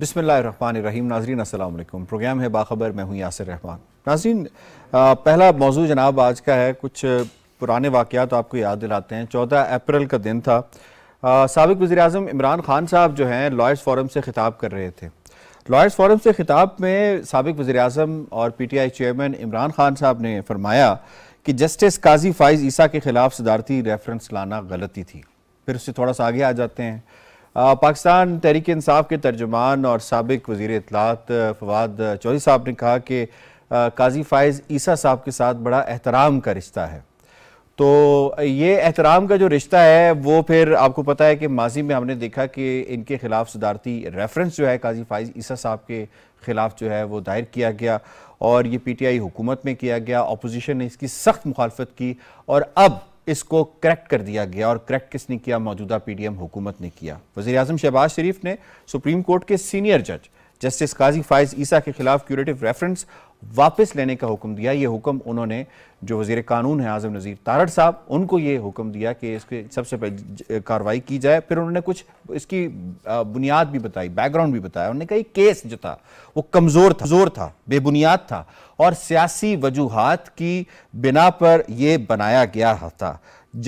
बिसमीम नाजरीन असलम प्रोग्राम है बाखबर मैं हूँ यासर रहमान नाजरीन पहला मौजू जनाब आज का है कुछ पुराने वाक़ात तो आपको याद दिलाते हैं चौदह अप्रैल का दिन था सबक वज़ी अजम इमरान ख़ान साहब जो हैं लॉयर्स फोरम से ख़िताब कर रहे थे लॉयर्स फोरम से ख़िताब में सबक वज़ी अजम और P T I chairman Imran Khan साहब ने फरमाया कि जस्टिस काजी फ़ाइज़ ईसा के ख़िलाफ़ सदारती रेफरेंस लाना गलती थी फिर उससे थोड़ा सा आगे आ जाते हैं पाकिस्तान तहरीक इंसाफ के तर्जुमान और सबक वजीर इतलात फवाद चौधरी साहब ने कहा कि काजी फ़ायज़ ईसा साहब के साथ बड़ा एहतराम का रिश्ता है तो ये एहतराम का जो रिश्ता है वो फिर आपको पता है कि माजी में हमने देखा कि इनके ख़िलाफ़ सदारती रेफरेंस जो है काजी फ़ायज़ ईसा साहब के ख़िलाफ़ जो है वो दायर किया गया और ये पी टी आई हुकूमत में किया गया अपोजिशन ने इसकी सख्त मुखालफत की और अब इसको करेक्ट कर दिया गया और करेक्ट किसने किया मौजूदा पीडीएम हुकूमत ने किया वजी अजम शहबाज शरीफ ने सुप्रीम कोर्ट के सीनियर जज जस्टिस काजी फायज ईसा के खिलाफ क्यूरेटिव रेफरेंस वापस लेने का हुक्म दिया ये हुक्म उन्होंने जो वजीर कानून है आजम नज़ीर तारड़ साहब उनको ये हुक्म दिया कि इसके सबसे पहले कार्रवाई की जाए फिर उन्होंने कुछ इसकी बुनियाद भी बताई बैकग्राउंड भी बताया उन्होंने कहा केस जो था वो कमज़ोर था जोर था बेबुनियाद था और सियासी वजूहत की बिना पर यह बनाया गया था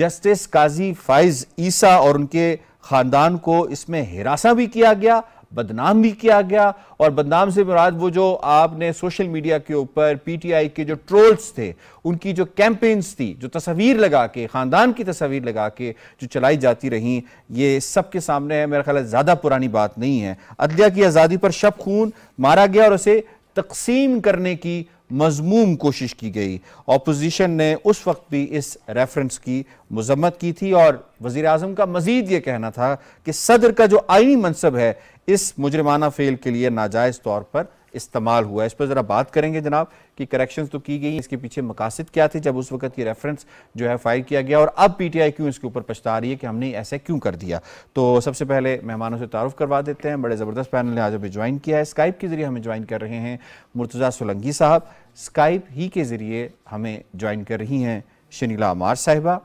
जस्टिस काजी फाइज ईसा और उनके ख़ानदान को इसमें हिरासा भी किया गया बदनाम भी किया गया और बदनाम से मुराद वो जो आपने सोशल मीडिया के ऊपर पीटीआई के जो ट्रोल्स थे उनकी जो कैंपेन्स थी जो तस्वीर लगा के ख़ानदान की तस्वीर लगा के जो चलाई जाती रहीं ये सबके सामने है मेरा ख्याल ज़्यादा पुरानी बात नहीं है अदलिया की आज़ादी पर शब खून मारा गया और उसे तकसीम करने की मजमूम कोशिश की गई अपोजिशन ने उस वक्त भी इस रेफरेंस की मजम्मत की थी और वज़ी अजम का मजीद ये कहना था कि सदर का जो आईनी मनसब है इस मुजरमाना फेल के लिए नाजायज़ तौर पर इस्तेमाल हुआ इस पर ज़रा बात करेंगे जनाब कि करेक्शंस तो की गई इसके पीछे मकासद क्या थे जब उस वक्त ये रेफरेंस जो है फाइल किया गया और अब पीटीआई क्यों इसके ऊपर पछता रही है कि हमने ऐसा क्यों कर दिया तो सबसे पहले मेहमानों से तारुफ करवा देते हैं बड़े ज़बरदस्त पैनल ने आज अभी ज्वाइन किया है स्काइप के ज़रिए हमें ज्वाइन कर रहे हैं मुर्तज़ा सोलंगी साहब स्काइप ही के ज़रिए हमें ज्वाइन कर रही हैं शनीला अमार साहिबा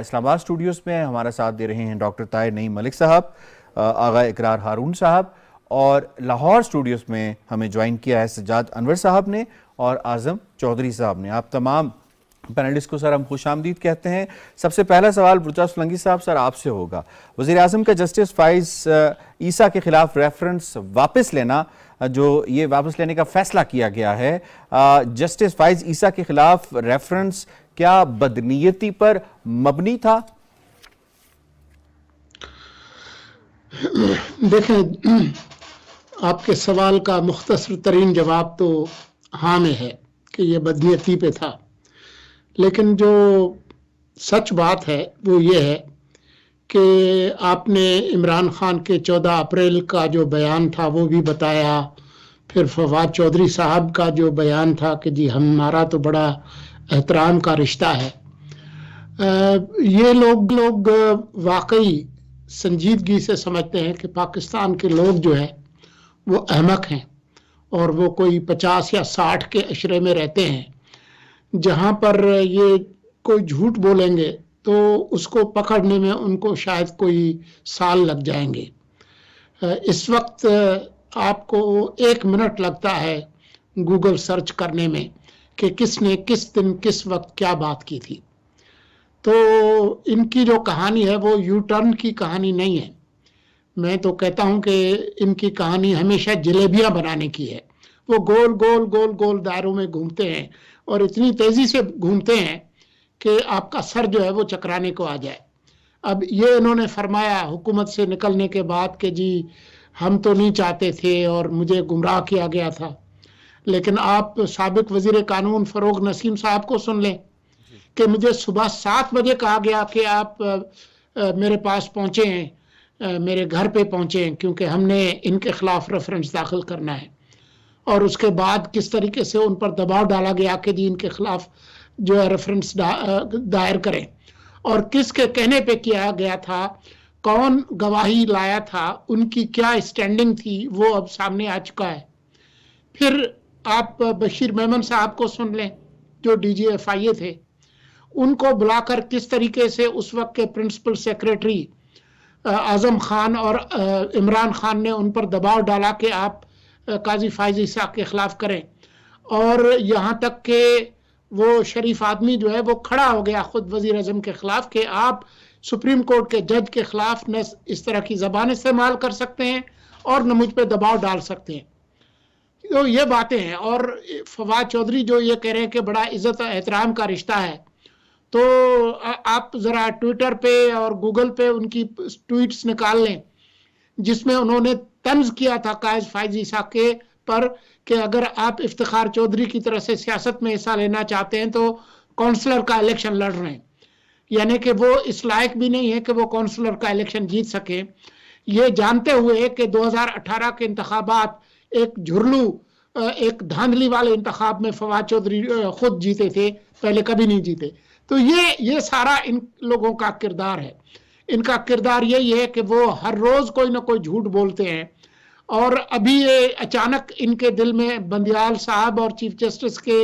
इस्लामाबाद स्टूडियोज़ में हमारा साथ दे रहे हैं डॉक्टर तायर नई मलिक साहब आगा इकरार हारून साहब और लाहौर स्टूडियोस में हमें ज्वाइन किया है सज्जाद अनवर साहब ने और आज़म चौधरी साहब ने आप तमाम पैनलिस्ट को सर हम खुश आमदीद कहते हैं सबसे पहला सवाल बुरजा सोलंगी साहब सर आपसे होगा वज़ी अजम का जस्टिस फाइज ईसा के ख़िलाफ़ रेफरेंस वापस लेना जो ये वापस लेने का फ़ैसला किया गया है जस्टिस फाइज ईसा के ख़िलाफ़ रेफरेंस क्या बदनीयती पर मबनी था देखें आपके सवाल का मुख्तर तरीन जवाब तो हाँ में है कि यह बदनीति पे था लेकिन जो सच बात है वो ये है कि आपने इमरान ख़ान के 14 अप्रैल का जो बयान था वो भी बताया फिर फवाद चौधरी साहब का जो बयान था कि जी हमारा तो बड़ा एहतराम का रिश्ता है ये लोग लोग वाकई संजीदगी से समझते हैं कि पाकिस्तान के लोग जो है वो अहमक हैं और वो कोई पचास या साठ के अशरे में रहते हैं जहाँ पर ये कोई झूठ बोलेंगे तो उसको पकड़ने में उनको शायद कोई साल लग जाएंगे इस वक्त आपको एक मिनट लगता है गूगल सर्च करने में कि किसने किस दिन किस वक्त क्या बात की थी तो इनकी जो कहानी है वो यू टर्न की कहानी नहीं है मैं तो कहता हूं कि इनकी कहानी हमेशा जलेबियां बनाने की है वो गोल गोल गोल गोल दायरों में घूमते हैं और इतनी तेजी से घूमते हैं कि आपका सर जो है वो चकराने को आ जाए अब ये इन्होंने फरमाया हुकूमत से निकलने के बाद कि जी हम तो नहीं चाहते थे और मुझे गुमराह किया गया था लेकिन आप सबक वजीर कानून फ़रोग नसीम साहब को सुन लें कि मुझे सुबह सात बजे कहा गया कि आप आ, मेरे पास पहुंचे हैं मेरे घर पे पहुंचे हैं क्योंकि हमने इनके खिलाफ रेफरेंस दाखिल करना है और उसके बाद किस तरीके से उन पर दबाव डाला गया कि जी इनके खिलाफ जो है रेफरेंस दायर करें और किसके कहने पे किया गया था कौन गवाही लाया था उनकी क्या स्टैंडिंग थी वो अब सामने आ चुका है फिर आप बशीर मेमन साहब को सुन लें जो डी जी एफ आई ए थे उनको बुलाकर किस तरीके से उस वक्त के प्रिंसिपल सेक्रेटरी आज़म खान और इमरान खान ने उन पर दबाव डाला कि आप काजी फायज इसाक के ख़िलाफ़ करें और यहाँ तक के वो शरीफ आदमी जो है वो खड़ा हो गया ख़ुद वजीर अजम के ख़िलाफ़ कि आप सुप्रीम कोर्ट के जज के ख़िलाफ़ न इस तरह की ज़बान इस्तेमाल कर सकते हैं और न मुझ पर दबाव डाल सकते हैं तो ये बातें हैं और फवाद चौधरी जो ये कह रहे हैं कि बड़ा इज़्ज़त एहतराम का रिश्ता है तो आप ज़रा ट्विटर पे और गूगल पे उनकी ट्वीट्स निकाल लें जिसमें उन्होंने तंज किया था कायज फायजी साहब के पर कि अगर आप इफ्तार चौधरी की तरह से सियासत में हिस्सा लेना चाहते हैं तो काउंसलर का इलेक्शन लड़ रहे हैं यानी कि वो इस लायक भी नहीं है कि वो काउंसलर का इलेक्शन जीत सके ये जानते हुए कि 2018 के इंतबात एक झुरलू एक धांधली वाले इंतखब में फवाद चौधरी खुद जीते थे पहले कभी नहीं जीते तो ये ये सारा इन लोगों का किरदार है इनका किरदार यही है कि वो हर रोज कोई ना कोई झूठ बोलते हैं और अभी ये अचानक इनके दिल में बंदियाल साहब और चीफ जस्टिस के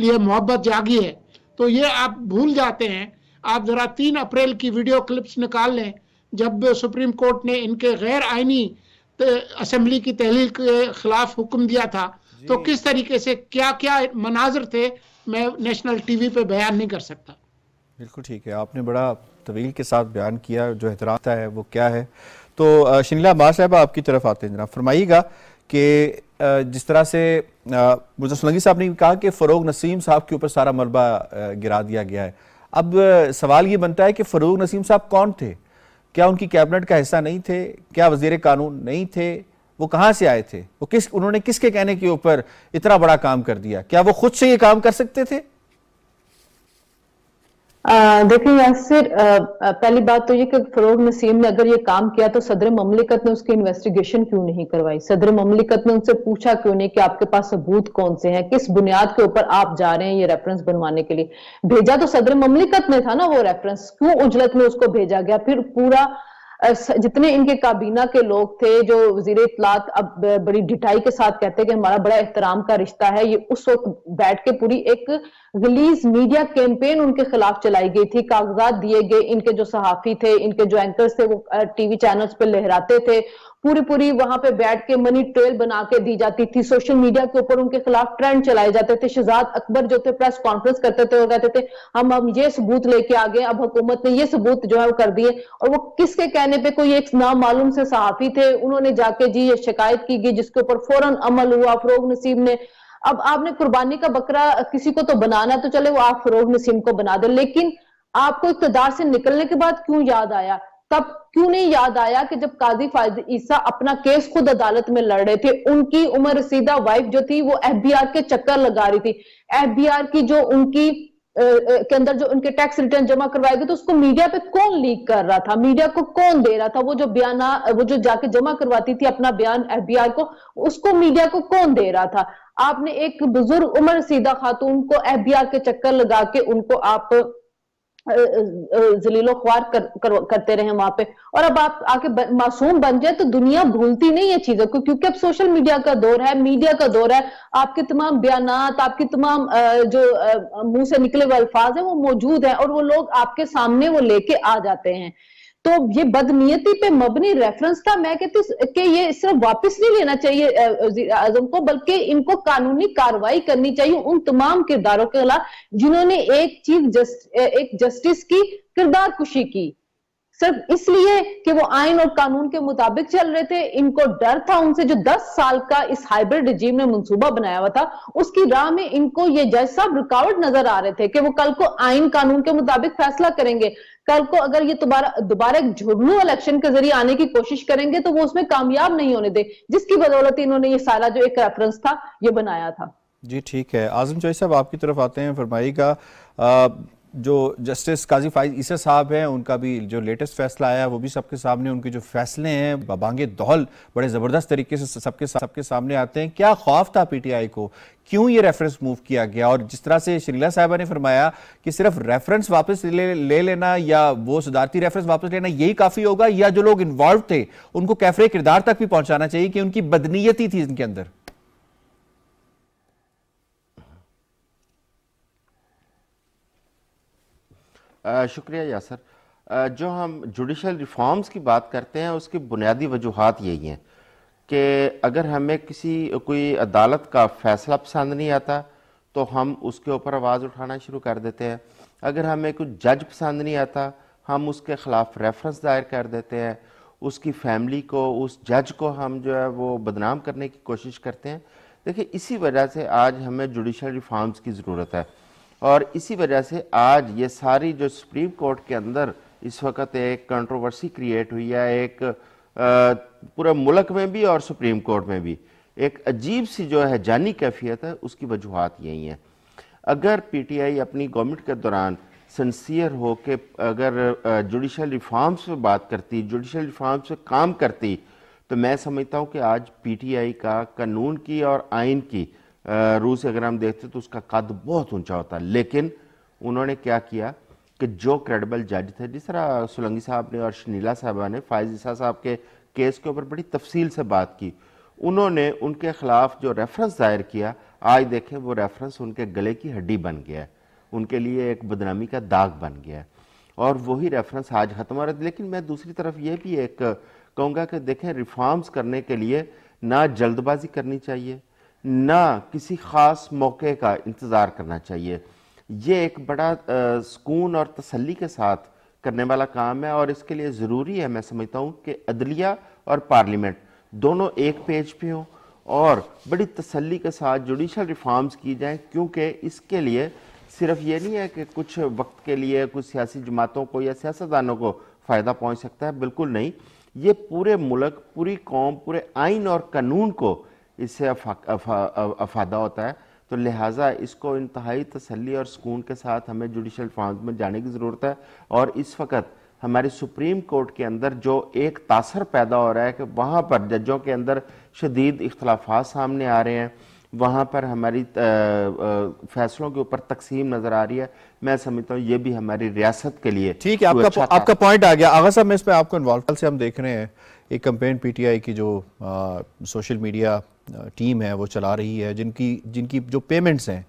लिए मोहब्बत जागी है तो ये आप भूल जाते हैं आप ज़रा तीन अप्रैल की वीडियो क्लिप्स निकाल लें जब सुप्रीम कोर्ट ने इनके गैर आइनी असम्बली की तहलील के खिलाफ हुक्म दिया था तो किस तरीके से क्या क्या मनाजर थे मैं नेशनल टीवी पे बयान नहीं कर सकता बिल्कुल ठीक है आपने बड़ा तवील के साथ बयान किया जो एहतराता है वो क्या है तो शनीला अब्बास साहब आपकी तरफ आते हैं जना फरमाइएगा कि जिस तरह से मुजस्लगी साहब ने कहा कि फ़रोग नसीम साहब के ऊपर सारा मलबा गिरा दिया गया है अब सवाल ये बनता है कि फ़रोग नसीम साहब कौन थे क्या उनकी कैबिनेट का हिस्सा नहीं थे क्या वजीर कानून नहीं थे वो कहाँ से आए थे वो किस उन्होंने किसके कहने के ऊपर इतना बड़ा काम कर दिया क्या वो खुद से ये काम कर सकते थे देखिए यासिर पहली बात तो ये कि फरोग नसीम ने अगर ये काम किया तो सदर ममलिकत ने उसकी इन्वेस्टिगेशन क्यों नहीं करवाई सदर ममलिकत ने उनसे पूछा क्यों नहीं कि आपके पास सबूत कौन से हैं किस बुनियाद के ऊपर आप जा रहे हैं ये रेफरेंस बनवाने के लिए भेजा तो सदर ममलिकत ने था ना वो रेफरेंस क्यों उजलत में उसको भेजा गया फिर पूरा जितने इनके काबीना के लोग थे जो वजीर इतलात अब बड़ी डिटाई के साथ कहते हैं कि हमारा बड़ा एहतराम का रिश्ता है ये उस वक्त बैठ के पूरी एक रिलीज मीडिया कैंपेन उनके खिलाफ चलाई गई थी कागजात दिए गए इनके जो सहाफी थे इनके जो एंकर्स थे वो टीवी चैनल्स पर लहराते थे पूरी पूरी वहां पे बैठ के मनी ट्रेल बना के दी जाती थी सोशल मीडिया के ऊपर उनके खिलाफ ट्रेंड चलाए जाते थे शहजाद अकबर जो थे प्रेस कॉन्फ्रेंस करते थे वो कहते थे हम हम ये सबूत लेके आ गए अब हुकूमत ने ये सबूत जो है वो कर दिए और वो किसके कहने पे कोई एक नाम मालूम से सहाफी थे उन्होंने जाके जी ये शिकायत की गई जिसके ऊपर फौरन अमल हुआ फरोग नसीम ने अब आपने कुर्बानी का बकरा किसी को तो बनाना तो चले वो आप फरोग नसीम को बना दे लेकिन आपको इकतदार से निकलने के बाद क्यों याद आया तब क्यों नहीं याद आया कि जब काजी फायद ईसा अपना केस खुद अदालत में लड़ रहे थे उनकी उमर रसीदा वाइफ जो थी वो एफबीआर के चक्कर लगा रही थी एफबीआर की जो उनकी के अंदर जो उनके टैक्स रिटर्न जमा करवाए गए तो उसको मीडिया पे कौन लीक कर रहा था मीडिया को कौन दे रहा था वो जो बयान वो जो जाके जमा करवाती थी अपना बयान एफबीआर को उसको मीडिया को कौन दे रहा था आपने एक बुजुर्ग उम्र सीधा खातून को एफबीआर के चक्कर लगा के उनको आप जलीलो ख्वार कर, कर, करते रहे वहां पे और अब आप आके मासूम बन जाए तो दुनिया भूलती नहीं है चीजों को क्योंकि अब सोशल मीडिया का दौर है मीडिया का दौर है आपके तमाम बयान आपके तमाम जो मुंह से निकले हुए अल्फाज है वो मौजूद है और वो लोग आपके सामने वो लेके आ जाते हैं तो ये बदनीयती पे मबनी रेफरेंस था मैं कहती कि ये सिर्फ वापस नहीं लेना चाहिए आजम को बल्कि इनको कानूनी कार्रवाई करनी चाहिए उन तमाम किरदारों के खिलाफ जिन्होंने एक चीफ जस्ट एक जस्टिस की किरदार कुशी की सिर्फ इसलिए कि वो आइन और कानून के मुताबिक चल रहे थे इनको डर था उनसे जो 10 साल का इस हाइब्रिड रिजीम ने मंसूबा बनाया हुआ था उसकी राह में इनको ये जज साहब रुकावट नजर आ रहे थे कि वो कल को आइन कानून के मुताबिक फैसला करेंगे कल को अगर ये दोबारा दोबारा एक झुगनू इलेक्शन के जरिए आने की कोशिश करेंगे तो वो उसमें कामयाब नहीं होने दे जिसकी बदौलत इन्होंने ये सारा जो एक रेफरेंस था ये बनाया था जी ठीक है आजम चौहरी साहब आपकी तरफ आते हैं फरमाइएगा जो जस्टिस काजी फाइज ईसा साहब हैं उनका भी जो लेटेस्ट फैसला आया वो भी सबके सामने उनके जो फैसले हैं बबांगे दोहल बड़े ज़बरदस्त तरीके से सबके सबके सामने आते हैं क्या खौफ था पीटीआई को क्यों ये रेफरेंस मूव किया गया और जिस तरह से श्रीला साहबा ने फरमाया कि सिर्फ रेफरेंस वापस ले, ले लेना या वो सुधारती रेफरेंस वापस लेना यही काफ़ी होगा या जो लोग इन्वॉल्व थे उनको कैफरे किरदार तक भी पहुँचाना चाहिए कि उनकी बदनीयती थी इनके अंदर शुक्रिया यासर जो हम जुडिशल रिफॉर्म्स की बात करते हैं उसकी बुनियादी वजूहत यही हैं कि अगर हमें किसी कोई अदालत का फैसला पसंद नहीं आता तो हम उसके ऊपर आवाज़ उठाना शुरू कर देते हैं अगर हमें कुछ जज पसंद नहीं आता हम उसके ख़िलाफ़ रेफरेंस दायर कर देते हैं उसकी फैमिली को उस जज को हम जो है वो बदनाम करने की कोशिश करते हैं देखिए इसी वजह से आज हमें जुडिशल रिफॉर्म्स की ज़रूरत है और इसी वजह से आज ये सारी जो सुप्रीम कोर्ट के अंदर इस वक्त एक कंट्रोवर्सी क्रिएट हुई है एक पूरे मुल्क में भी और सुप्रीम कोर्ट में भी एक अजीब सी जो है जानी कैफियत है उसकी वजूहत यही है अगर पीटीआई अपनी गवर्नमेंट के दौरान सन्सियर हो के अगर जुडिशल रिफॉर्म्स पे बात करती जुडिशल रिफॉर्म्स पे काम करती तो मैं समझता हूँ कि आज पीटीआई का कानून की और आइन की रूस अगर हम देखते तो उसका कद बहुत ऊंचा होता लेकिन उन्होंने क्या किया कि जो क्रेडिबल जज थे जिस तरह सोलंगी साहब ने और शनीला साहबा ने फायज ईसा साहब के केस के ऊपर बड़ी तफसील से बात की उन्होंने उनके खिलाफ जो रेफरेंस दायर किया आज देखें वो रेफरेंस उनके गले की हड्डी बन गया है उनके लिए एक बदनामी का दाग बन गया है और वही रेफरेंस आज ख़त्म हो रहा था लेकिन मैं दूसरी तरफ ये भी एक कहूँगा कि देखें रिफॉर्म्स करने के लिए ना जल्दबाजी करनी चाहिए ना किसी ख़ास मौके का इंतज़ार करना चाहिए ये एक बड़ा आ, सुकून और तसल्ली के साथ करने वाला काम है और इसके लिए ज़रूरी है मैं समझता हूँ कि अदलिया और पार्लियामेंट दोनों एक पेज पे हों और बड़ी तसल्ली के साथ जुडिशल रिफॉर्म्स की जाएँ क्योंकि इसके लिए सिर्फ ये नहीं है कि कुछ वक्त के लिए कुछ सियासी जमातों को या सियासतदानों को फ़ायदा पहुँच सकता है बिल्कुल नहीं ये पूरे मुल्क पूरी कौम पूरे आइन और कानून को इससे अफादा होता है तो लिहाजा इसको इंतहाई तसली और सुकून के साथ हमें जुडिशल फ्रांस में जाने की ज़रूरत है और इस वक्त हमारी सुप्रीम कोर्ट के अंदर जो एक तासर पैदा हो रहा है कि वहाँ पर जजों के अंदर शदीद इख्तलाफा सामने आ रहे हैं वहाँ पर हमारी फैसलों के ऊपर तकसीम नज़र आ रही है मैं समझता हूँ ये भी हमारी रियासत के लिए ठीक है आपका अच्छा आपका पॉइंट आ गया आगा साहब मैं इसमें आपको इन्वॉल्व से हम देख रहे हैं एक कंपेन पीटीआई की जो आ, सोशल मीडिया टीम है वो चला रही है जिनकी जिनकी जो पेमेंट्स हैं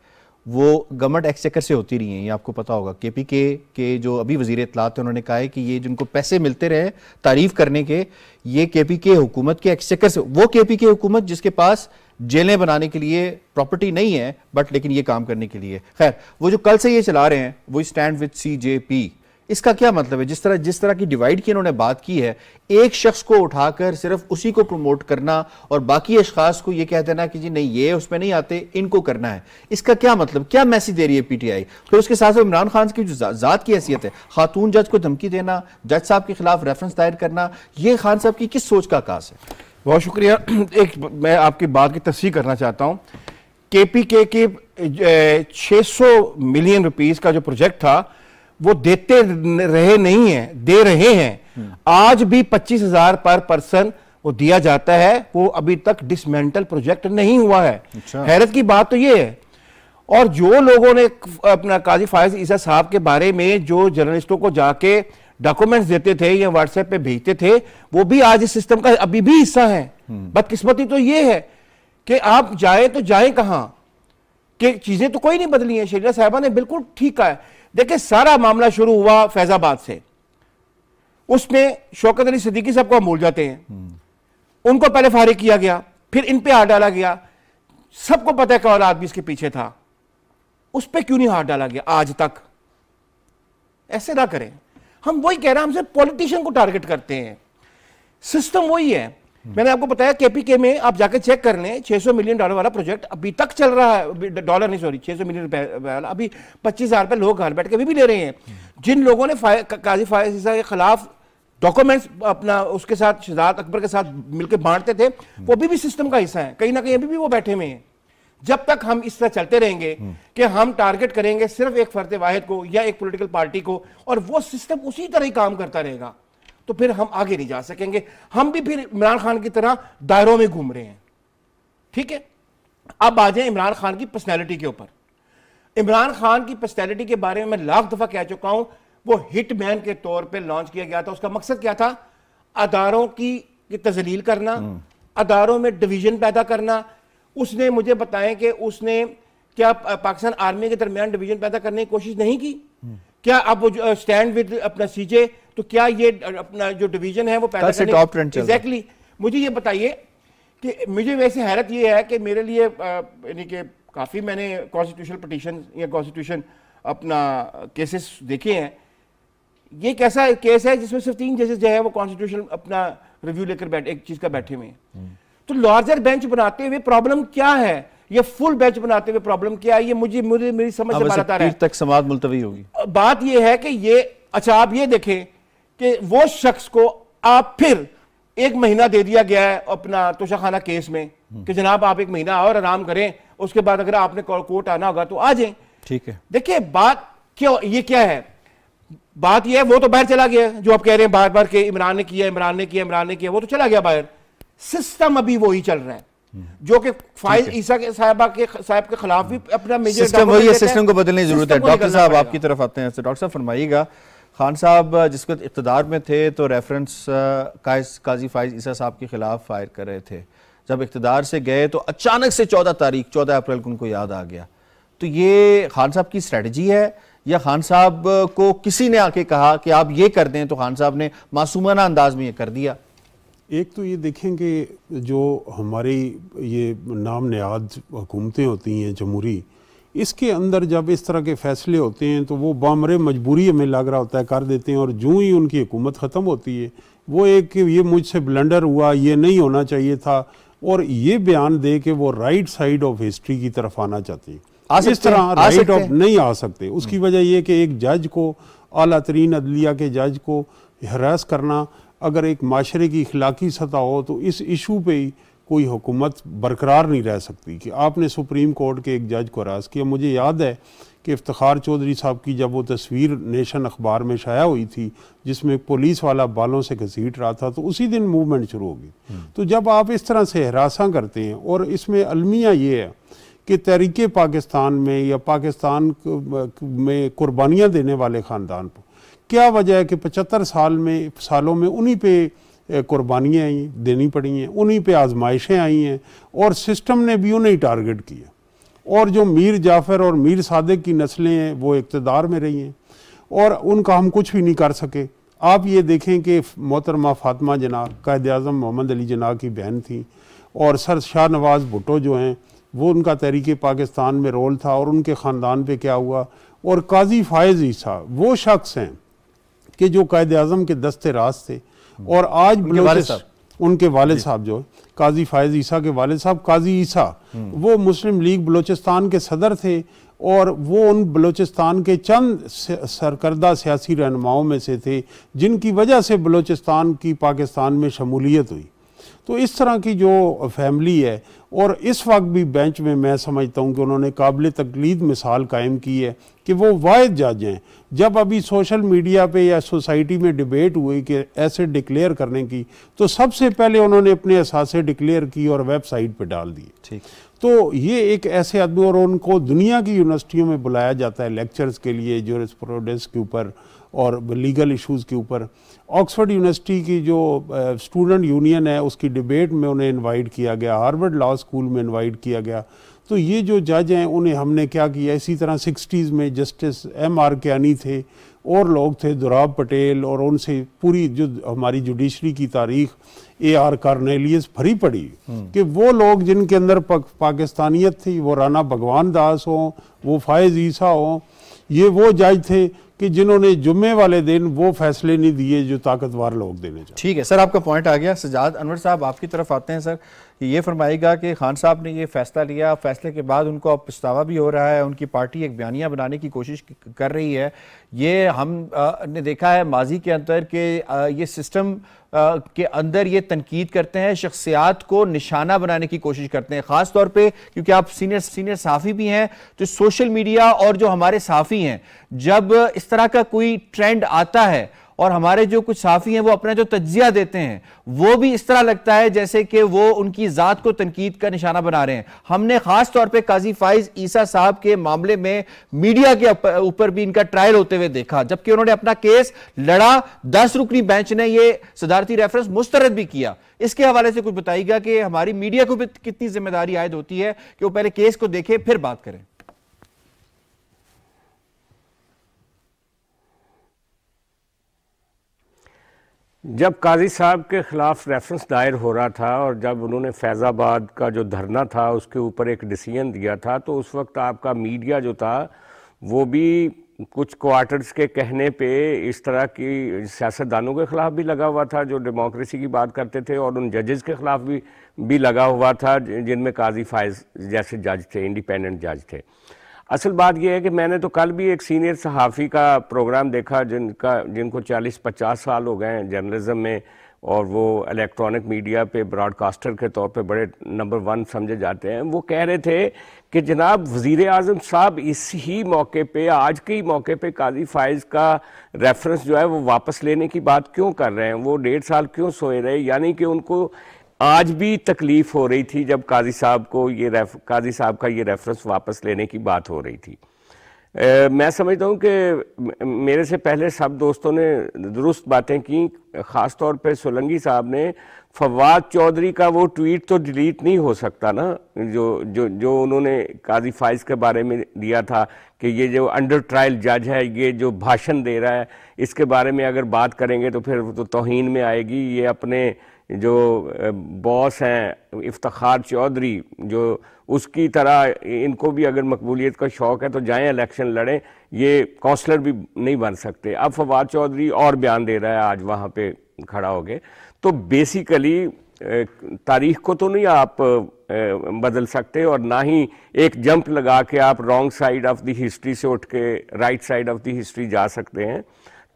वो गवर्नमेंट एक्सचेकर से होती रही हैं ये आपको पता होगा के पी के के जो अभी वजीर इतलात थे उन्होंने कहा है कि ये जिनको पैसे मिलते रहे तारीफ करने के ये के पी के हुकूमत के एक्सचेकर से वो के पी के हुकूमत जिसके पास जेलें बनाने के लिए प्रॉपर्टी नहीं है बट लेकिन ये काम करने के लिए खैर वो जो कल से ये चला रहे हैं वो stand with C J P इसका क्या मतलब है जिस तरह जिस तरह की डिवाइड की इन्होंने बात की है एक शख्स को उठाकर सिर्फ उसी को प्रमोट करना और बाकी अशखास को ये कह देना कि जी नहीं ये उसमें नहीं आते इनको करना है इसका क्या मतलब क्या मैसेज दे रही है पीटीआई फिर तो उसके साथ साथ इमरान खान की जो जात की हैसियत है खातून जज को धमकी देना जज साहब के खिलाफ रेफरेंस दायर करना ये खान साहब की किस सोच का आकाश है बहुत शुक्रिया एक मैं आपकी बात की तस्वीर करना चाहता हूँ के पी के छः सौ मिलियन रुपीज़ का जो प्रोजेक्ट था वो देते रहे नहीं है दे रहे हैं आज भी पच्चीस हजार पर पर्सन वो दिया जाता है वो अभी तक डिसमेंटल प्रोजेक्ट नहीं हुआ है अच्छा। हैरत की बात तो ये है और जो लोगों ने अपना काजी फायज ईसा साहब के बारे में जो जर्नलिस्टों को जाके डॉक्यूमेंट्स देते थे या व्हाट्सएप पे भेजते थे वो भी आज इस सिस्टम का अभी भी हिस्सा है हम्म। बदकिस्मती तो ये है कि आप जाए तो जाए कहां कि चीजें तो कोई नहीं बदली है शरीरा साहबा ने बिल्कुल ठीक कहा है देखिए सारा मामला शुरू हुआ फैजाबाद से उसमें शौकत अली सिद्दीकी साहब को हम भूल जाते हैं हम्म। उनको पहले फारिग किया गया फिर इन पे हार डाला गया सबको पता है कौन आदमी इसके पीछे था उस पर क्यों नहीं हार डाला गया आज तक ऐसे ना करें हम वही कह रहे हैं हम सिर्फ पॉलिटिशियन को टारगेट करते हैं सिस्टम वही है मैंने आपको बताया केपीके में आप जाकर चेक कर लें 600 मिलियन डॉलर वाला प्रोजेक्ट अभी तक चल रहा है डॉलर नहीं सॉरी 600 मिलियन वाला अभी पच्चीस हजार रुपये लोग घर बैठ के अभी भी ले रहे हैं जिन लोगों ने काजी फायजा के खिलाफ डॉक्यूमेंट्स अपना उसके साथ शिजात अकबर के साथ मिलकर बांटते थे वो अभी भी सिस्टम का हिस्सा है कहीं ना कहीं अभी भी वो बैठे हुए हैं जब तक हम इस तरह चलते रहेंगे हम्म। कि हम टारगेट करेंगे सिर्फ एक फर्द वाहिद को या एक पॉलिटिकल पार्टी को और वो सिस्टम उसी तरह ही काम करता रहेगा तो फिर हम आगे नहीं जा सकेंगे हम भी फिर इमरान खान की तरह दायरों में घूम रहे हैं ठीक है अब आ जाए इमरान खान की पर्सनैलिटी के ऊपर इमरान खान की पर्सनैलिटी के बारे में मैं लाख दफा कह चुका हूं वो मैन के तौर पे लॉन्च किया गया था उसका मकसद क्या था अदारों की, की तजलील करना हम्म। अदारों में डिवीजन पैदा करना उसने मुझे बताया कि उसने क्या पाकिस्तान आर्मी के दरमियान डिवीजन पैदा करने की कोशिश नहीं की हम्म। क्या अब वो स्टैंड विद अपना सीजे तो क्या ये अपना जो डिवीजन है वो पैदा करने टॉप ट्रेंड एग्जैक्टली मुझे ये बताइए कि मुझे वैसे हैरत ये है कि मेरे लिए यानी कि काफ़ी मैंने कॉन्स्टिट्यूशन पटिशन या कॉन्स्टिट्यूशन अपना केसेस देखे हैं ये कैसा केस है जिसमें सिर्फ तीन जजेस जो है वो कॉन्स्टिट्यूशन अपना रिव्यू लेकर बैठ एक चीज़ का बैठे हुए हैं हम्म। तो लार्जर बेंच बनाते हुए प्रॉब्लम क्या है ये फुल बेंच बनाते हुए प्रॉब्लम क्या है ये मुझे मुझे मेरी समझ में बाहर आता है तक समाज मुलतवी होगी बात ये है कि ये अच्छा आप ये देखें कि वो शख्स को आप फिर एक महीना दे दिया गया है अपना तोशाखाना केस में हम्म। कि जनाब आप एक महीना और आराम करें उसके बाद अगर आपने कोर्ट आना होगा तो आ जाए ठीक है देखिए बात क्यों ये क्या है बात यह है वो तो बाहर चला गया जो आप कह रहे हैं बार बार के इमरान ने किया इमरान ने किया इमरान ने किया वो तो चला गया बाहर सिस्टम अभी वही चल रहा है हम्म। जो कि फाइज ईसा के साहबा के साहब के खिलाफ भी अपना मेजर सिस्टम वही सिस्टम को बदलने की जरूरत है डॉक्टर साहब आपकी तरफ आते हैं डॉक्टर साहब फरमाइएगा खान साहब जिस वक्त इकतदार में थे तो रेफरेंस uh, काजी फाइज ईसा साहब के खिलाफ फायर कर रहे थे जब इकतदार से गए तो अचानक से चौदह तारीख चौदह अप्रैल को उनको याद आ गया तो ये खान साहब की स्ट्रेटजी है या खान साहब को किसी ने आके कहा कि आप ये कर दें तो खान साहब ने मासूमाना अंदाज में ये कर दिया एक तो ये देखें कि जो हमारी ये नाम नयाद हुकूमतें होती हैं जमहूरी इसके अंदर जब इस तरह के फैसले होते हैं तो वो बामरे मजबूरी में लग रहा होता है कर देते हैं और जूँ ही उनकी हुकूमत ख़त्म होती है वो एक ये मुझसे ब्लंडर हुआ ये नहीं होना चाहिए था और ये बयान दे के वो राइट साइड ऑफ हिस्ट्री की तरफ आना चाहते हैं इस तरह राइट ऑफ नहीं आ सकते उसकी हम्म। वजह यह कि एक जज को अला तरीन अदलिया के जज को हरास करना अगर एक माशरे की इखलाकी सतह हो तो इस इशू पर ही कोई हुकूमत बरकरार नहीं रह सकती कि आपने सुप्रीम कोर्ट के एक जज को राज किया मुझे याद है कि इफ्तार चौधरी साहब की जब वो तस्वीर नेशन अखबार में शाया हुई थी जिसमें पुलिस वाला बालों से घसीट रहा था तो उसी दिन मूवमेंट शुरू हो गई हम्म। तो जब आप इस तरह से हरासा करते हैं और इसमें अलमिया ये है कि तहरीक पाकिस्तान में या पाकिस्तान में कुर्बानियाँ देने वाले ख़ानदान पर क्या वजह है कि पचहत्तर साल में सालों में उन्हीं पर कुर्बानियाँ आई देनी पड़ी हैं उन्हीं पे आजमाइशें आई हैं और सिस्टम ने भी उन्हें टारगेट किया और जो मीर जाफ़र और मीर सादक की नस्लें हैं वो इकतदार में रही हैं और उनका हम कुछ भी नहीं कर सके आप ये देखें कि मोहतरमा फातमा जना कैद अजम मोहम्मद अली जना की बहन थी और सर शाह नवाज़ भुटो जो हैं वो उनका तहरीक पाकिस्तान में रोल था और उनके ख़ानदान पर क्या हुआ और काजी फ़ायज़ ईसा वो शख्स हैं कि जो कायद अजम के दस्ते रास्ते थे हम्म। और आज उनके वाले साहब जो काजी फायज ईसा के वाले साहब काजी ईसा हम्म। वो मुस्लिम लीग बलोचिस्तान के सदर थे और वो उन बलोचिस्तान के चंद सरकर्दा सियासी रहनुमाओं में से थे जिनकी वजह से बलोचिस्तान की पाकिस्तान में शमूलियत हुई तो इस तरह की जो फैमिली है और इस वक्त भी बेंच में मैं समझता हूँ कि उन्होंने काबिल तकलीद मिसाल कायम की है कि वो वाद जज हैं जब अभी सोशल मीडिया पे या सोसाइटी में डिबेट हुई कि ऐसे डिक्लेयर करने की तो सबसे पहले उन्होंने अपने असासे डिक्लेयर की और वेबसाइट पे डाल दिए ठीक तो ये एक ऐसे आदमी और उनको दुनिया की यूनिवर्सिटियों में बुलाया जाता है लेक्चर्स के लिए जो जोरिस्प्रोडेंस के ऊपर और लीगल इश्यूज के ऊपर ऑक्सफर्ड यूनिवर्सिटी की जो स्टूडेंट यूनियन है उसकी डिबेट में उन्हें इन्वाइट किया गया हार्वर्ड लॉ स्कूल में इन्वाइट किया गया तो ये जो जज हैं उन्हें हमने क्या किया इसी तरह सिक्सटीज़ में जस्टिस एम आर क्यानी थे और लोग थे दुराब पटेल और उनसे पूरी जो हमारी जुडिशरी की तारीख ए आर कार्नेलियस भरी पड़ी हम्म। कि वो लोग जिनके अंदर पाकिस्तानियत थी वो राना भगवान दास हों वो फायज़ ईसा हों ये वो जज थे कि जिन्होंने जुम्मे वाले दिन वो फैसले नहीं दिए जो ताकतवर लोग देने ठीक है सर आपका पॉइंट आ गया सजाद अनवर साहब आपकी तरफ आते हैं सर ये फरमाएगा कि खान साहब ने ये फैसला लिया फैसले के बाद उनको अब पछतावा भी हो रहा है उनकी पार्टी एक बयानिया बनाने की कोशिश कर रही है ये हम आ, ने देखा है माजी के अंदर कि ये सिस्टम के अंदर ये तनकीद करते हैं शख्सियात को निशाना बनाने की कोशिश करते हैं ख़ास तौर पे क्योंकि आप सीनियर सीनियर साफ़ी भी हैं तो सोशल मीडिया और जो हमारे सहाफ़ी हैं जब इस तरह का कोई ट्रेंड आता है और हमारे जो कुछ साफ़ी हैं वो अपना जो तज्जिया देते हैं वो भी इस तरह लगता है जैसे कि वो उनकी ज़ात को तनकीद का निशाना बना रहे हैं हमने ख़ास तौर पर काजी फाइज ईसा साहब के मामले में मीडिया के ऊपर भी इनका ट्रायल होते हुए देखा जबकि उन्होंने अपना केस लड़ा दस रुकनी बेंच ने यह सदारती रेफरेंस मुस्तरद भी किया इसके हवाले से कुछ बताइएगा कि हमारी मीडिया को भी कितनी जिम्मेदारी आयद होती है कि वो पहले केस को देखे फिर बात करें जब काजी साहब के ख़िलाफ़ रेफरेंस दायर हो रहा था और जब उन्होंने फैज़ाबाद का जो धरना था उसके ऊपर एक डिसीजन दिया था तो उस वक्त आपका मीडिया जो था वो भी कुछ क्वार्टर्स के कहने पे इस तरह की सियासतदानों के ख़िलाफ़ भी लगा हुआ था जो डेमोक्रेसी की बात करते थे और उन जजेस के ख़िलाफ़ भी भी लगा हुआ था जिनमें काजी फायज जैसे जज थे इंडिपेंडेंट जज थे असल बात यह है कि मैंने तो कल भी एक सीनियर सहाफ़ी का प्रोग्राम देखा जिनका जिनको 40-50 साल हो गए हैं जर्नलिज़म में और वो इलेक्ट्रॉनिक मीडिया पे ब्रॉडकास्टर के तौर पे बड़े नंबर वन समझे जाते हैं वो कह रहे थे कि जनाब वज़ी अजम साहब इस ही मौके पे आज के ही मौके पे काजी फाइज का रेफरेंस जो है वो वापस लेने की बात क्यों कर रहे हैं वो डेढ़ साल क्यों सोए रहे यानी कि उनको आज भी तकलीफ हो रही थी जब काजी साहब को ये काजी साहब का ये रेफरेंस वापस लेने की बात हो रही थी आ, मैं समझता हूँ कि मेरे से पहले सब दोस्तों ने दुरुस्त बातें की ख़ास तौर पे सोलंगी साहब ने फवाद चौधरी का वो ट्वीट तो डिलीट नहीं हो सकता ना जो जो जो उन्होंने काजी फाइज के बारे में दिया था कि ये जो अंडर ट्रायल जज है ये जो भाषण दे रहा है इसके बारे में अगर बात करेंगे तो फिर तो तोहन में आएगी ये अपने जो बॉस हैं इफ्तार चौधरी जो उसकी तरह इनको भी अगर मकबूलियत का शौक़ है तो जाएं इलेक्शन लड़ें ये कौंसलर भी नहीं बन सकते अब फवाद चौधरी और बयान दे रहा है आज वहाँ पे खड़ा हो गए तो बेसिकली तारीख को तो नहीं आप बदल सकते और ना ही एक जंप लगा के आप wrong side of the history से उठ के right side of the history जा सकते हैं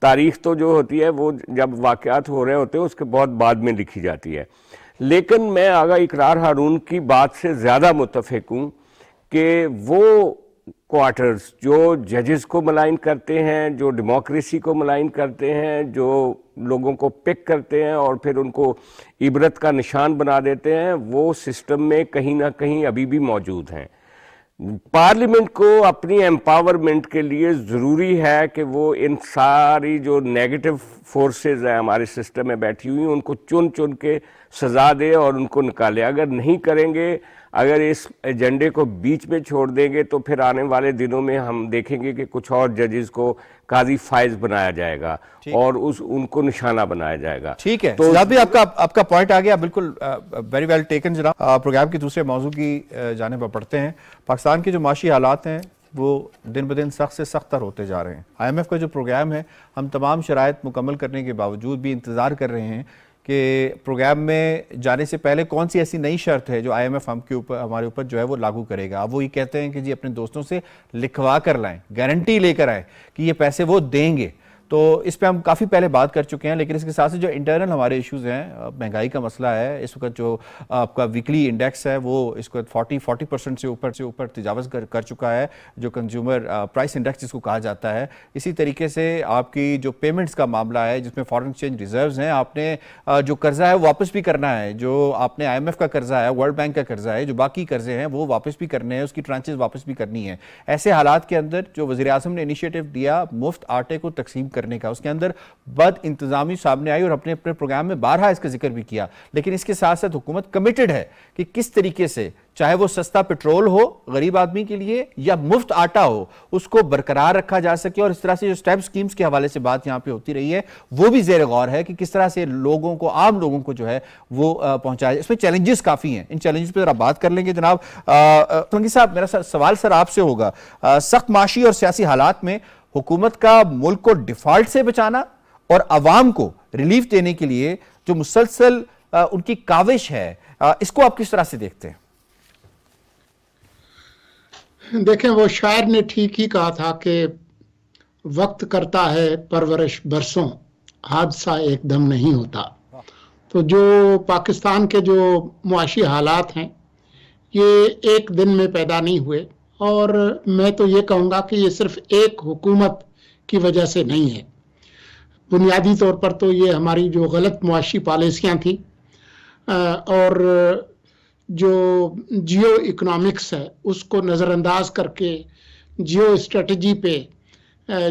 तारीख तो जो होती है वो जब वाक़ात हो रहे होते हैं उसके बहुत बाद में लिखी जाती है लेकिन मैं आगा इकरार हारून की बात से ज़्यादा मुतफिक हूँ कि वो क्वार्टर्स जो जजेस को मलाइन करते हैं जो डेमोक्रेसी को मलाइन करते हैं जो लोगों को पिक करते हैं और फिर उनको इबरत का निशान बना देते हैं वो सिस्टम में कहीं ना कहीं अभी भी मौजूद हैं पार्लियामेंट को अपनी एम्पावरमेंट के लिए ज़रूरी है कि वो इन सारी जो नेगेटिव फोर्सेस हैं हमारे सिस्टम में बैठी हुई उनको चुन चुन के सजा दे और उनको निकाले अगर नहीं करेंगे अगर इस एजेंडे को बीच में छोड़ देंगे तो फिर आने वाले दिनों में हम देखेंगे कि कुछ और जजेस को काजी फाइज बनाया जाएगा और उस उनको निशाना बनाया जाएगा ठीक है तो भी आपका आपका पॉइंट आ गया बिल्कुल वेरी वेल टेकन जनाब प्रोग्राम के दूसरे मौजू की जाने पर पढ़ते हैं पाकिस्तान के जो माशी हालात हैं वो दिन ब दिन सख्त से सख्त तर होते जा रहे हैं आईएमएफ का जो प्रोग्राम है हम तमाम शराय मुकम्मल करने के बावजूद भी इंतज़ार कर रहे हैं कि प्रोग्राम में जाने से पहले कौन सी ऐसी नई शर्त है जो आईएमएफ हम के ऊपर हमारे ऊपर जो है वो लागू करेगा अब वो ये कहते हैं कि जी अपने दोस्तों से लिखवा कर लाएं गारंटी लेकर आए कि ये पैसे वो देंगे तो इस पर हम काफ़ी पहले बात कर चुके हैं लेकिन इसके साथ से जो इंटरनल हमारे इश्यूज हैं महंगाई का मसला है इस वक्त जो आपका वीकली इंडेक्स है वो इस वक्त फोर्टी फोर्टी परसेंट से ऊपर से ऊपर तजावज कर, कर चुका है जो कंज्यूमर प्राइस इंडेक्स जिसको कहा जाता है इसी तरीके से आपकी जो पेमेंट्स का मामला है जिसमें फॉरन एक्सचेंज रिजर्व हैं आपने जो कर्जा है वापस भी करना है जो आपने आई का कर्जा है वर्ल्ड बैंक का कर्जा है जो बाकी कर्जे हैं वो वापस भी करने हैं उसकी ट्रांचेज वापस भी करनी है ऐसे हालात के अंदर जो वजी ने इनिशियटिव दिया मुफ्त आटे को तकसीम कर करने का उसके अंदर बद इंतजामी सामने आई और अपने अपने प्रोग्राम में बारह इसका जिक्र भी किया लेकिन इसके साथ साथ हुकूमत कमिटेड है कि किस तरीके से चाहे वो सस्ता पेट्रोल हो गरीब आदमी के लिए या मुफ्त आटा हो उसको बरकरार रखा जा सके और इस तरह से जो स्टेप स्कीम्स के हवाले से बात यहाँ पे होती रही है वो भी जेर गौर है कि किस तरह से लोगों को आम लोगों को जो है वो पहुंचाया जाए इसमें चैलेंजेस काफ़ी हैं इन चैलेंजेस पर बात कर लेंगे जनाब साहब मेरा सवाल सर आपसे होगा सख्त माशी और सियासी हालात में हुकूमत का मुल्क को डिफॉल्ट से बचाना और आवाम को रिलीफ देने के लिए जो मुसलसल उनकी काविश है इसको आप किस तरह से देखते हैं देखें वो शायर ने ठीक ही कहा था कि वक्त करता है परवरिश बरसों हादसा एकदम नहीं होता तो जो पाकिस्तान के जो मुआशी हालात हैं ये एक दिन में पैदा नहीं हुए और मैं तो ये कहूँगा कि ये सिर्फ एक हुकूमत की वजह से नहीं है बुनियादी तौर पर तो ये हमारी जो गलत मुआशी पॉलिसियाँ थी और जो जियो इकोनॉमिक्स है उसको नज़रअंदाज करके जियो स्ट्रेटजी पे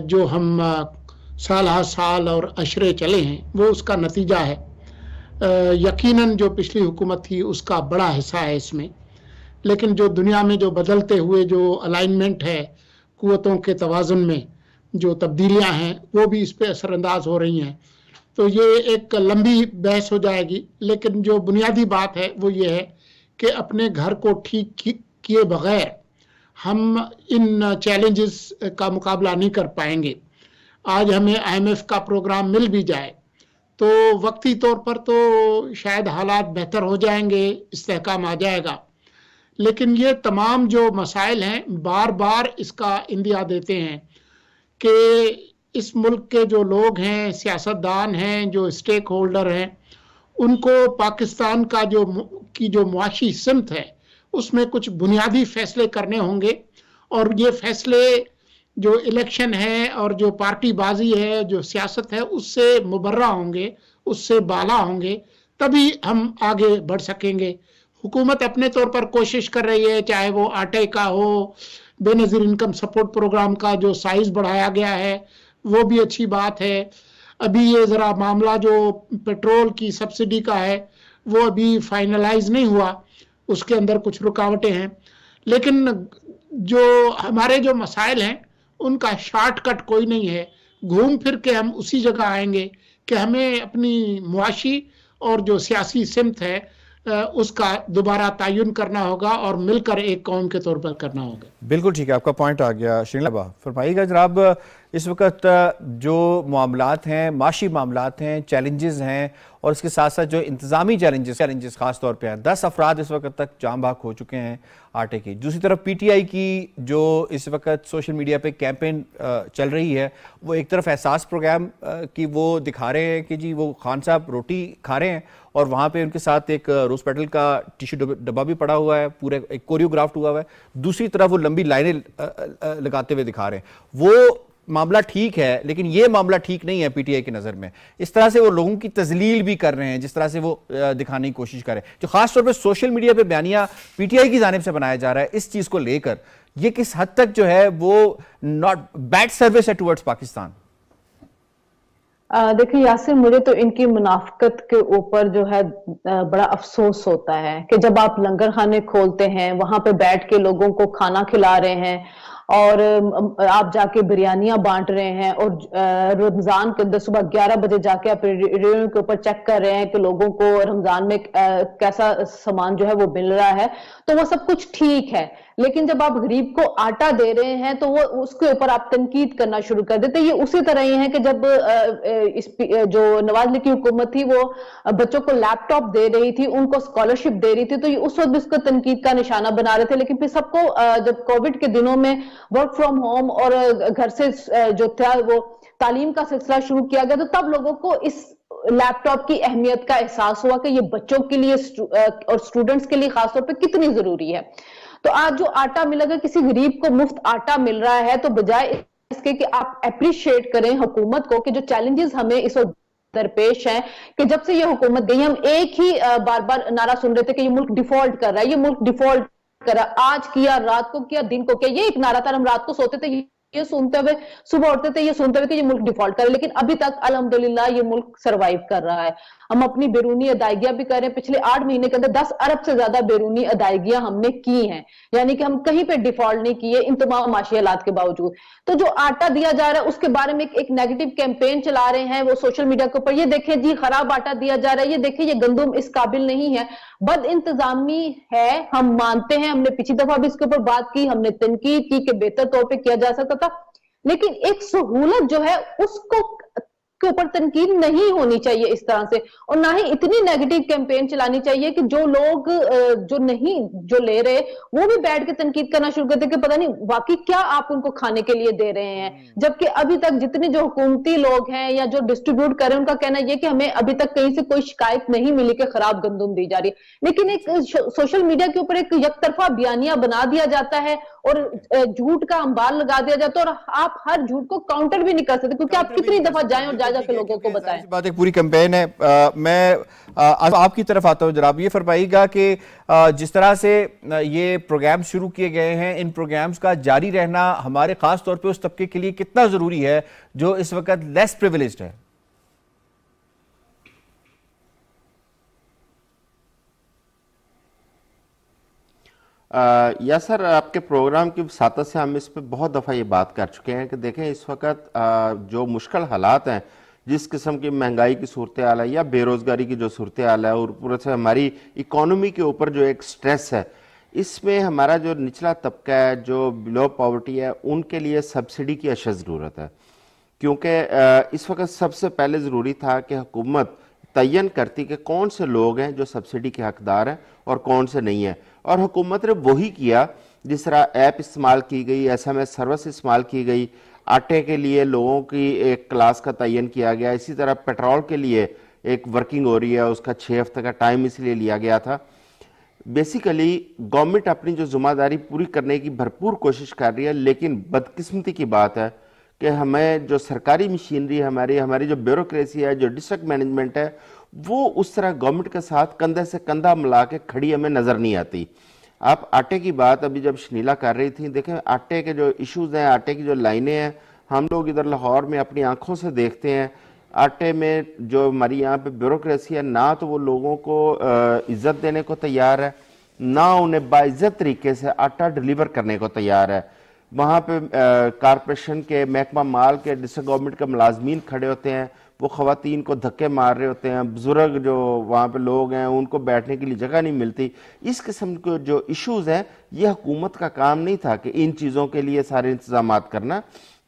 जो हम साल हर साल और अशरे चले हैं वो उसका नतीजा है यकीनन जो पिछली हुकूमत थी उसका बड़ा हिस्सा है इसमें लेकिन जो दुनिया में जो बदलते हुए जो अलाइनमेंट है कुतों के तोज़ुन में जो तब्दीलियाँ हैं वो भी इस पर असरानंदाज हो रही हैं तो ये एक लंबी बहस हो जाएगी लेकिन जो बुनियादी बात है वो ये है कि अपने घर को ठीक किए बगैर हम इन चैलेंजेस का मुकाबला नहीं कर पाएंगे आज हमें आईएमएफ का प्रोग्राम मिल भी जाए तो वक्ती तौर पर तो शायद हालात बेहतर हो जाएंगे इस्तेकाम आ जाएगा लेकिन ये तमाम जो मसाइल हैं बार बार इसका इंदिया देते हैं कि इस मुल्क के जो लोग हैं सियासतदान हैं जो स्टेक होल्डर हैं उनको पाकिस्तान का जो की जो मुआशी सिमत है उसमें कुछ बुनियादी फैसले करने होंगे और ये फैसले जो इलेक्शन है और जो पार्टी बाजी है जो सियासत है उससे मुबर्रा होंगे उससे बाला होंगे तभी हम आगे बढ़ सकेंगे हुकूमत अपने तौर पर कोशिश कर रही है चाहे वो आटे का हो बेनज़ीर इनकम सपोर्ट प्रोग्राम का जो साइज़ बढ़ाया गया है वो भी अच्छी बात है अभी ये ज़रा मामला जो पेट्रोल की सब्सिडी का है वो अभी फाइनलाइज नहीं हुआ उसके अंदर कुछ रुकावटें हैं लेकिन जो हमारे जो मसाइल हैं उनका शॉर्टकट कोई नहीं है घूम फिर के हम उसी जगह आएंगे कि हमें अपनी मुआशी और जो सियासी सिमत है उसका दोबारा तयन करना होगा और मिलकर एक कौम के तौर पर करना होगा बिल्कुल ठीक है आपका पॉइंट आ गया श्रीला फरमाइएगा जनाब इस वक्त जो मामला हैं माशी मामला हैं चैलेंजेस हैं और इसके साथ साथ जो इंतजामी चैलेंजेस चैलेंजेस खास तौर पे हैं दस अफराद इस वक्त तक जाम भाग हो चुके हैं आटे की दूसरी तरफ पीटीआई की जो इस वक्त सोशल मीडिया पे कैंपेन चल रही है वो एक तरफ एहसास प्रोग्राम की वो दिखा रहे हैं कि जी वो खान साहब रोटी खा रहे हैं और वहाँ पर उनके साथ एक रोज पेटल का टिश्यू डब्बा भी पड़ा हुआ है पूरे एक कोरियोग्राफ्ट हुआ हुआ है दूसरी तरफ वो लंबी लाइनें लगाते हुए दिखा रहे हैं वो मामला ठीक है लेकिन ये मामला ठीक नहीं है पीटीआई की नज़र में इस तरह से वो लोगों की तजलील भी कर रहे हैं जिस तरह से वो दिखाने की कोशिश कर रहे हैं जो खासतौर पे सोशल मीडिया पे बयानिया पीटीआई की जानब से बनाया जा रहा है इस चीज़ को लेकर ये किस हद तक जो है वो नॉट बैड सर्विस है टूवर्ड्स पाकिस्तान देखिए यासिर मुझे तो इनकी मुनाफकत के ऊपर जो है बड़ा अफसोस होता है कि जब आप लंगर खाने खोलते हैं वहां पे बैठ के लोगों को खाना खिला रहे हैं और आप जाके बिरयानियां बांट रहे हैं और रमजान के अंदर सुबह 11 बजे जाके आप रेडियो के ऊपर चेक कर रहे हैं कि लोगों को रमजान में कैसा सामान जो है वो मिल रहा है तो वो सब कुछ ठीक है लेकिन जब आप गरीब को आटा दे रहे हैं तो वो उसके ऊपर आप तनकीद करना शुरू कर देते ये उसी तरह ही है कि जब इस जो नवाज की हुकूमत थी वो बच्चों को लैपटॉप दे रही थी उनको स्कॉलरशिप दे रही थी तो उस वक्त भी उसको तनकीद का निशाना बना रहे थे लेकिन फिर सबको जब कोविड के दिनों में वर्क फ्रॉम होम और घर से जो था वो तालीम का सिलसिला शुरू किया गया तो तब लोगों को इस लैपटॉप की अहमियत का एहसास हुआ कि ये बच्चों के लिए और स्टूडेंट्स के लिए खासतौर पर कितनी जरूरी है तो आज जो आटा मिलेगा किसी गरीब को मुफ्त आटा मिल रहा है तो बजाय इसके कि आप अप्रिशिएट करें हुकूमत को कि जो चैलेंजेस हमें इस दरपेश है कि जब से ये हुकूमत गई हम एक ही बार बार नारा सुन रहे थे कि ये मुल्क डिफॉल्ट कर रहा है ये मुल्क डिफॉल्ट कर रहा है आज किया रात को किया दिन को किया ये एक नारा था हम रात को सोते थे ये सुनते हुए सुबह उठते थे ये सुनते हुए कि ये मुल्क डिफॉल्ट कर रहा है लेकिन अभी तक अलहमदुल्ला ये मुल्क सर्वाइव कर रहा है हम अपनी बैरूनी अदायगियां भी कर रहे हैं पिछले आठ महीने के अंदर दस अरब से ज्यादा बैरूनी अदायगियां हमने की हैं यानी कि हम कहीं पे डिफॉल्ट नहीं किए इन तमाम माशी हालात के बावजूद तो जो आटा दिया जा रहा है उसके बारे में एक नेगेटिव कैंपेन चला रहे हैं वो सोशल मीडिया के ऊपर ये देखे जी खराब आटा दिया जा रहा है ये देखे ये गंदुम इस काबिल नहीं है बद इंतजामी है हम मानते हैं हमने पिछली दफा भी इसके ऊपर बात की हमने तनकीद की कि बेहतर तौर पर किया जा सकता था लेकिन एक सहूलत जो है उसको के ऊपर तनकीद नहीं होनी चाहिए इस तरह से और ना ही इतनी नेगेटिव कैंपेन चलानी चाहिए कि जो लोग जो नहीं जो ले रहे वो भी बैठ के तनकीद करना शुरू कर दे कि पता नहीं वाकई क्या आप उनको खाने के लिए दे रहे हैं हम्म। जबकि अभी तक जितने जो हुकूमती लोग हैं या जो डिस्ट्रीब्यूट कर रहे हैं उनका कहना यह कि हमें अभी तक कहीं से कोई शिकायत नहीं मिली कि खराब गंदुम दी जा रही लेकिन एक सोशल मीडिया के ऊपर एक यकतरफा बयानिया बना दिया जाता है और झूठ का अंबार लगा दिया जाता है और आप हर झूठ को काउंटर भी नहीं कर सकते क्योंकि आप कितनी दफा जाए और जा जाकर लोगों को बताएं बात एक पूरी कैंपेन है मैं आपकी तरफ आता हूँ जनाब ये फरमाइएगा कि जिस तरह से ये प्रोग्राम शुरू किए गए हैं इन प्रोग्राम्स का जारी रहना हमारे खास तौर पे उस तबके के लिए कितना जरूरी है जो इस वक्त लेस प्रिविलेज्ड है या सर आपके प्रोग्राम की सातत से हम इस पर बहुत दफ़ा ये बात कर चुके हैं कि देखें इस वक्त जो मुश्किल हालात हैं जिस किस्म की महंगाई की सूरत आल है या बेरोज़गारी की जो सूरत आल है और पूरे से हमारी इकोनॉमी के ऊपर जो एक स्ट्रेस है इसमें हमारा जो निचला तबका है जो बिलो पॉवर्टी है उनके लिए सब्सिडी की अशद ज़रूरत है क्योंकि इस वक्त सबसे पहले ज़रूरी था कि हुकूमत तयन करती कि कौन से लोग हैं जो सब्सिडी के हकदार हैं और कौन से नहीं हैं और हुकूमत ने वही किया जिस तरह ऐप इस्तेमाल की गई एस एम एस सर्विस इस्तेमाल की गई आटे के लिए लोगों की एक क्लास का तयन किया गया इसी तरह पेट्रोल के लिए एक वर्किंग हो रही है उसका छः हफ्ते का टाइम इसलिए लिया गया था बेसिकली गवर्नमेंट अपनी जो जिम्मेदारी पूरी करने की भरपूर कोशिश कर रही है लेकिन बदकिस्मती की बात है कि हमें जो सरकारी मशीनरी हमारी हमारी जो ब्यूरोसी है जो डिस्ट्रिक्ट मैनेजमेंट है वो उस तरह गवर्नमेंट के साथ कंधे से कंधा मिला के खड़ी हमें नज़र नहीं आती आप आटे की बात अभी जब शनीला कर रही थी देखें आटे के जो इश्यूज़ हैं आटे की जो लाइनें हैं हम लोग इधर लाहौर में अपनी आंखों से देखते हैं आटे में जो हमारी यहाँ पे ब्यूरोसी है ना तो वो लोगों को इज़्ज़त देने को तैयार है ना उन्हें बाइज़्ज़त तरीके से आटा डिलीवर करने को तैयार है वहाँ पे कॉरपोरेशन के महकमा माल के डिस्ट्रिक्ट गवर्नमेंट के मुलाजमीन खड़े होते हैं वो खातन को धक्के मार रहे होते हैं बुज़ुर्ग जो वहाँ पे लोग हैं उनको बैठने के लिए जगह नहीं मिलती इस किस्म के जो इश्यूज़ हैं ये हुकूमत का काम नहीं था कि इन चीज़ों के लिए सारे इंतजाम करना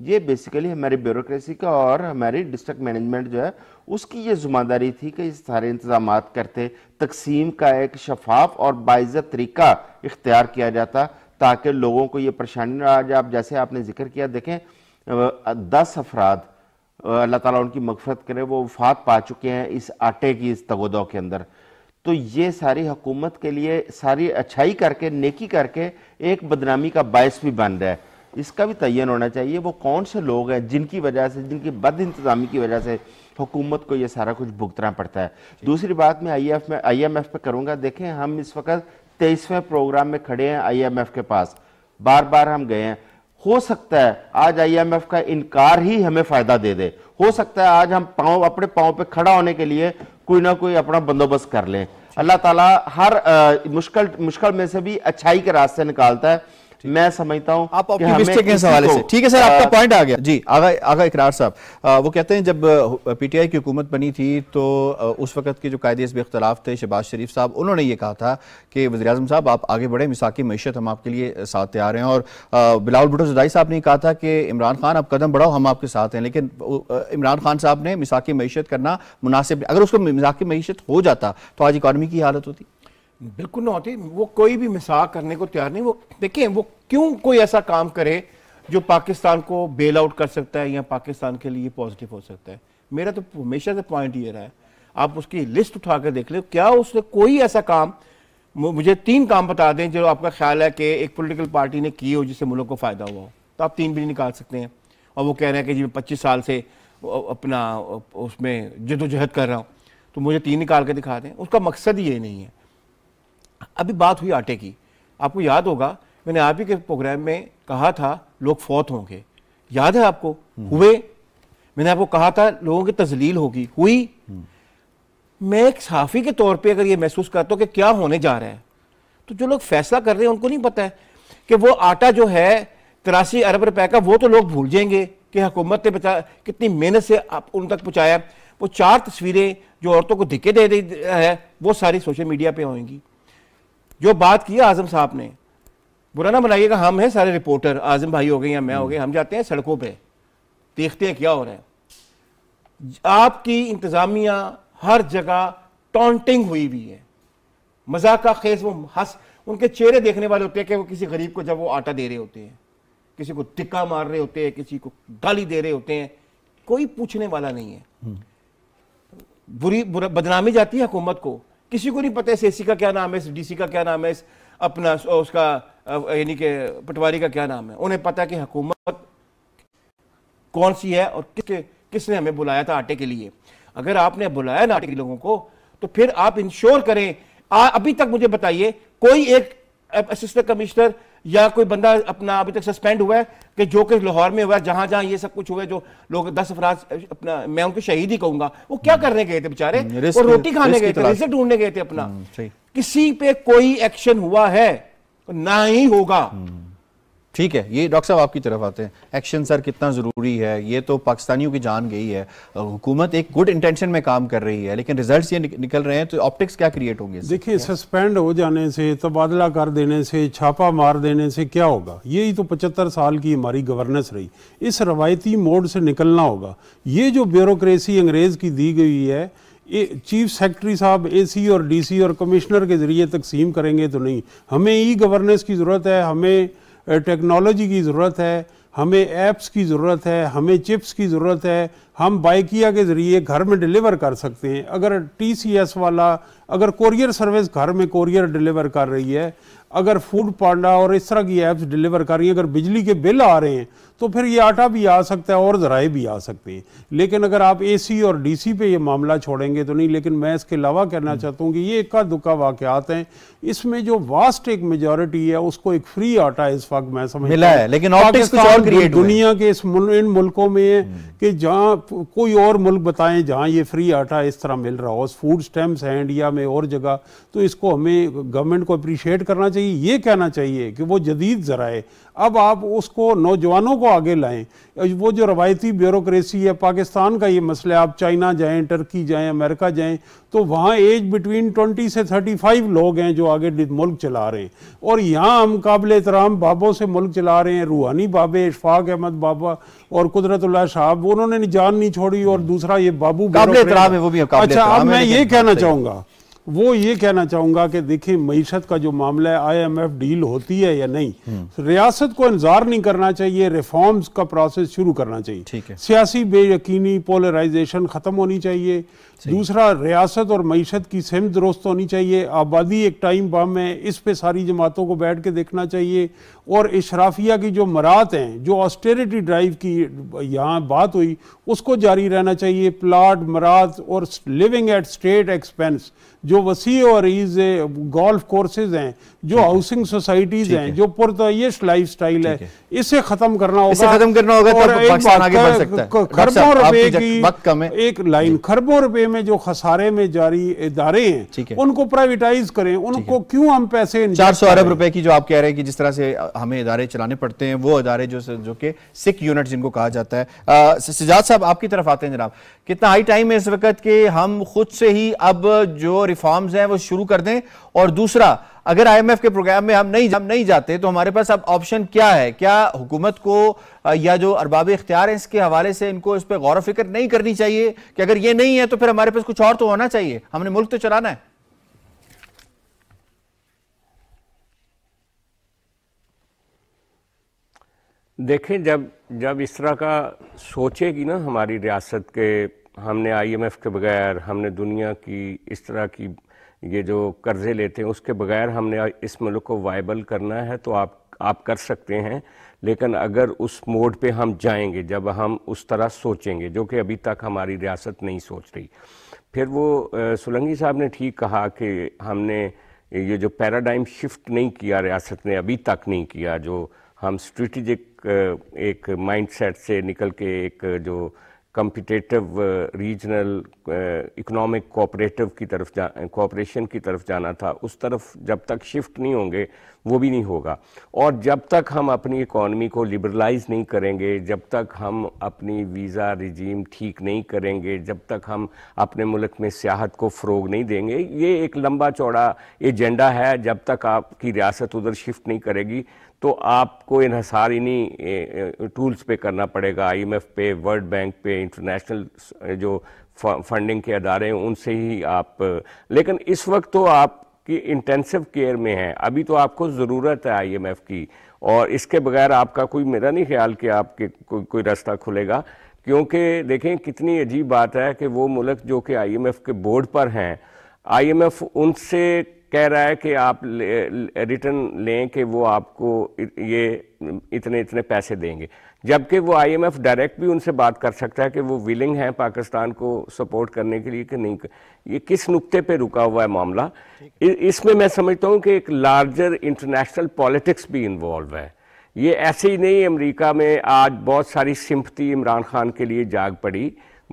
ये बेसिकली हमारी ब्यूरोसी का और हमारी डिस्ट्रिक्ट मैनेजमेंट जो है उसकी ये जुम्मेदारी थी कि इस सारे इंतजाम करते तकसीम का एक शफाफ और बाइज़त तरीका इख्तियार किया जाता ताकि लोगों को ये परेशानी ना आ जाए आप जैसे आपने जिक्र किया देखें दस अफराद अल्लाह ताला उनकी मगफरत करे वो वफात पा चुके हैं इस आटे की इस तगोदो के अंदर तो ये सारी हुकूमत के लिए सारी अच्छाई करके नेकी करके एक बदनामी का बायस भी बन रहा है इसका भी तयन होना चाहिए वो कौन से लोग हैं जिनकी वजह से जिनकी बद इंतज़ामी की वजह से हुकूमत को ये सारा कुछ भुगतना पड़ता है दूसरी बात मैं आई एफ में आई एम एफ पे करूँगा देखें हम इस वक्त तेईसवें प्रोग्राम में खड़े हैं आई एम एफ के पास बार बार हम गए हैं हो सकता है आज आईएमएफ का इनकार ही हमें फायदा दे दे हो सकता है आज हम पाँव अपने पाँव पे खड़ा होने के लिए कोई ना कोई अपना बंदोबस्त कर लें अल्लाह ताला हर आ, मुश्किल मुश्किल में से भी अच्छाई के रास्ते निकालता है मैं समझता हूँ आप से ठीक है सर आपका पॉइंट आ गया जी आगा आगा इकरार साहब वो कहते हैं जब पीटीआई की हुकूमत बनी थी तो उस वक्त के जो कायदे इसब इख्तलाफ थे शहबाज शरीफ साहब उन्होंने ये कहा था कि वजी अजम साहब आप आगे बढ़े मिसाकी मीशत हम आपके लिए साथ तैयार हैं और बिलाल भुटो जदाई साहब ने कहा था कि इमरान खान आप कदम बढ़ाओ हम आपके साथ हैं लेकिन इमरान खान साहब ने मिसाकी मीशत करना मुनासिब अगर उसको मिसाकी मीशत हो जाता तो आज इकानमी की हालत होती बिल्कुल ना होती वो कोई भी मिसाक करने को तैयार नहीं वो देखें वो क्यों कोई ऐसा काम करे जो पाकिस्तान को बेल आउट कर सकता है या पाकिस्तान के लिए पॉजिटिव हो सकता है मेरा तो हमेशा से पॉइंट ये रहा है आप उसकी लिस्ट उठा कर देख ले क्या उसने कोई ऐसा काम मुझे तीन काम बता दें जो आपका ख्याल है कि एक पॉलिटिकल पार्टी ने की हो जिससे मुल्क को फ़ायदा हुआ हो तो आप तीन भी निकाल सकते हैं और वो कह रहे हैं कि जी मैं पच्चीस साल से अपना उसमें जदोजहद कर रहा हूँ तो मुझे तीन निकाल के दिखा दें उसका मकसद ये नहीं है अभी बात हुई आटे की आपको याद होगा मैंने आप ही के प्रोग्राम में कहा था लोग फौत होंगे याद है आपको हम्म। हुए मैंने आपको कहा था लोगों की तजलील होगी हुई हम्म। मैं एक साफ़ी के तौर पे अगर ये महसूस करता हूँ कि क्या होने जा रहा है तो जो लोग फैसला कर रहे हैं उनको नहीं पता है कि वो आटा जो है तिरासी अरब रुपए का वो तो लोग भूल जाएंगे कि हुकूमत ने बचा कितनी मेहनत से आप उन तक पहुँचाया वो चार तस्वीरें जो औरतों को धिक्के दे रही है वो सारी सोशल मीडिया पर होंगी जो बात की आजम साहब ने बुरा ना बनाइएगा हम हैं सारे रिपोर्टर आजम भाई हो गए या मैं हो गए हम जाते हैं सड़कों पे देखते हैं क्या हो रहा है आपकी इंतज़ामिया हर जगह टॉन्टिंग हुई हुई है मजाक का खेस वो हंस उनके चेहरे देखने वाले होते हैं कि वो किसी गरीब को जब वो आटा दे रहे होते हैं किसी को टिक्का मार रहे होते हैं किसी को गाली दे रहे होते हैं कोई पूछने वाला नहीं है हम्म। बुरी बुरा बदनामी जाती है हुकूमत को किसी को नहीं पता इस एसी का क्या नाम है डीसी का क्या नाम है अपना उसका यानी कि पटवारी का क्या नाम है उन्हें पता कि हुकूमत कौन सी है और किस किसने हमें बुलाया था आटे के लिए अगर आपने बुलाया ना आटे के लोगों को तो फिर आप इंश्योर करें आ, अभी तक मुझे बताइए कोई एक असिस्टेंट कमिश्नर या कोई बंदा अपना अभी तक सस्पेंड हुआ है कि जो कि लाहौर में हुआ है जहां जहां ये सब कुछ हुआ है जो लोग दस अफराज अपना मैं उनके शहीद ही कहूंगा वो क्या करने गए थे बेचारे हम्म, वो रोटी खाने गए थे रिजल्ट ढूंढने गए थे अपना हम्म, किसी पे कोई एक्शन हुआ है ना ही होगा हम्म। ठीक है ये डॉक्टर साहब आपकी तरफ आते हैं एक्शन सर कितना ज़रूरी है ये तो पाकिस्तानियों की जान गई है हुकूमत एक गुड इंटेंशन में काम कर रही है लेकिन रिजल्ट्स ये निकल रहे हैं तो ऑप्टिक्स क्या क्रिएट होंगे देखिए सस्पेंड हो जाने से तबादला कर देने से छापा मार देने से क्या होगा यही तो पचहत्तर साल की हमारी गवर्नेंस रही इस रवायती मोड से निकलना होगा ये जो ब्यूरोसी अंग्रेज़ की दी गई है चीफ सेक्रेटरी साहब एसी और डीसी और कमिश्नर के ज़रिए तकसीम करेंगे तो नहीं हमें ई गवर्नेंस की ज़रूरत है हमें टेक्नोलॉजी की ज़रूरत है हमें ऐप्स की ज़रूरत है हमें चिप्स की ज़रूरत है हम बाइकिया के ज़रिए घर में डिलीवर कर सकते हैं अगर टीसीएस वाला अगर कोरियर सर्विस घर में कोरियर डिलीवर कर रही है अगर फूड पांडा और इस तरह की ऐप्स डिलीवर कर रही हैं अगर बिजली के बिल आ रहे हैं तो फिर ये आटा भी आ सकता है और ज़राए भी आ सकते हैं लेकिन अगर आप एसी और डीसी पे ये मामला छोड़ेंगे तो नहीं लेकिन मैं इसके अलावा कहना हम्म। चाहता हूँ कि ये इक्का दुक्का वाक़ात हैं इसमें जो वास्ट एक मेजोरिटी है उसको एक फ्री आटा इस वक्त मैं समझ मिला है लेकिन दुनिया के इस इन मुल्कों में हम्म। कि जहाँ कोई और मुल्क बताएं जहाँ ये फ्री आटा इस तरह मिल रहा हो फूड स्टैम्प्स हैं इंडिया में और जगह तो इसको हमें गवर्नमेंट को अप्रिशिएट करना चाहिए ये कहना चाहिए कि वो जदीद ज़राए अब आप उसको नौजवानों को आगे लाएं वो जो रवायती ब्यूरोसी है पाकिस्तान का ये मसला आप चाइना जाएं टर्की जाएं अमेरिका जाएं तो वहाँ एज बिटवीन 20 से 35 लोग हैं जो आगे मुल्क चला रहे हैं और यहाँ हम काबिल एहतराम बाबों से मुल्क चला रहे हैं रूहानी बाबे इशफाक अहमद बाबा और कुदरतुल्ला साहब उन्होंने जान नहीं छोड़ी और दूसरा ये बाबू अच्छा अब मैं ये कहना चाहूँगा वो ये कहना चाहूंगा कि देखिए मीशत का जो मामला है आईएमएफ डील होती है या नहीं हम्म। रियासत को इंतजार नहीं करना चाहिए रिफॉर्म्स का प्रोसेस शुरू करना चाहिए सियासी बेयकीनी पोलराइजेशन ख़त्म होनी चाहिए दूसरा रियासत और मीशत की सिम दुरुस्त होनी चाहिए आबादी एक टाइम बम है इस पर सारी जमातों को बैठ के देखना चाहिए और इशराफिया की जो मरात हैं जो ऑस्टेरिटी ड्राइव की यहाँ बात हुई उसको जारी रहना चाहिए प्लाट मरात और लिविंग एट स्टेट एक्सपेंस जो वसी और ईज गोल्फ कोर्सेज हैं जो हाउसिंग सोसाइटीज़ हैं जो पुरतश लाइफ स्टाइल है इसे ख़त्म करना होगा ख़त्म करना होगा तो खरबों रुपए की एक लाइन खरबों रुपए में जो खसारे में जारी इदारे हैं उनको प्राइवेटाइज करें उनको क्यों हम पैसे चार सौ अरब रुपए की जो आप कह रहे हैं कि जिस तरह से हमें इदारे चलाने पड़ते हैं वो इदारे जो जो कि सिख यूनिट जिनको कहा जाता है सजाद साहब आपकी तरफ आते हैं जनाब कितना हाई टाइम है इस वक्त के हम खुद से ही अब जो रिफॉर्म्स हैं वो शुरू कर दें और दूसरा अगर आईएमएफ के प्रोग्राम में हम नहीं हम नहीं जाते तो हमारे पास अब ऑप्शन क्या है क्या हुकूमत को या जो अरबाब इख्तियार हैं इसके हवाले से इनको इस पर गौर फिक्र नहीं करनी चाहिए कि अगर ये नहीं है तो फिर हमारे पास कुछ और तो होना चाहिए हमने मुल्क तो चलाना है देखें जब जब इस तरह का सोचेगी ना हमारी रियासत के हमने आईएमएफ के बगैर हमने दुनिया की इस तरह की ये जो कर्ज़े लेते हैं उसके बगैर हमने इस मुल्क को वाइबल करना है तो आप आप कर सकते हैं लेकिन अगर उस मोड पे हम जाएंगे जब हम उस तरह सोचेंगे जो कि अभी तक हमारी रियासत नहीं सोच रही फिर वो सुलंगी साहब ने ठीक कहा कि हमने ये जो पैराडाइम शिफ्ट नहीं किया रियासत ने अभी तक नहीं किया जो हम स्ट्रेटिजिक एक माइंडसेट से निकल के एक जो कम्पिटेटिव रीजनल इकनॉमिक कोऑपरेटिव की तरफ जा कोऑपरेशन की तरफ जाना था उस तरफ जब तक शिफ्ट नहीं होंगे वो भी नहीं होगा और जब तक हम अपनी इकॉनमी को लिबरलाइज नहीं करेंगे जब तक हम अपनी वीज़ा रिजीम ठीक नहीं करेंगे जब तक हम अपने मुल्क में सियाहत को फ़रोग नहीं देंगे ये एक लंबा चौड़ा एजेंडा है जब तक आपकी रियासत उधर शिफ्ट नहीं करेगी तो आपको इन इन्हीं टूल्स पे करना पड़ेगा आईएमएफ पे वर्ल्ड बैंक पे इंटरनेशनल जो फंडिंग के अदारे हैं उनसे ही आप लेकिन इस वक्त तो आपकी इंटेंसिव केयर में है अभी तो आपको ज़रूरत है आईएमएफ की और इसके बगैर आपका कोई मेरा नहीं ख्याल कि आपके कोई कोई रास्ता खुलेगा क्योंकि देखें कितनी अजीब बात है कि वो मुल्क जो कि आईएमएफ के बोर्ड पर हैं आईएमएफ उनसे कह रहा है कि आप रिटर्न लें कि वो आपको ये इतने इतने पैसे देंगे जबकि वो आईएमएफ डायरेक्ट भी उनसे बात कर सकता है कि वो विलिंग है पाकिस्तान को सपोर्ट करने के लिए कि नहीं ये किस नुकते पे रुका हुआ है मामला इसमें मैं समझता हूँ कि एक लार्जर इंटरनेशनल पॉलिटिक्स भी इन्वॉल्व है ये ऐसे ही नहीं अमरीका में आज बहुत सारी सिम्पति इमरान खान के लिए जाग पड़ी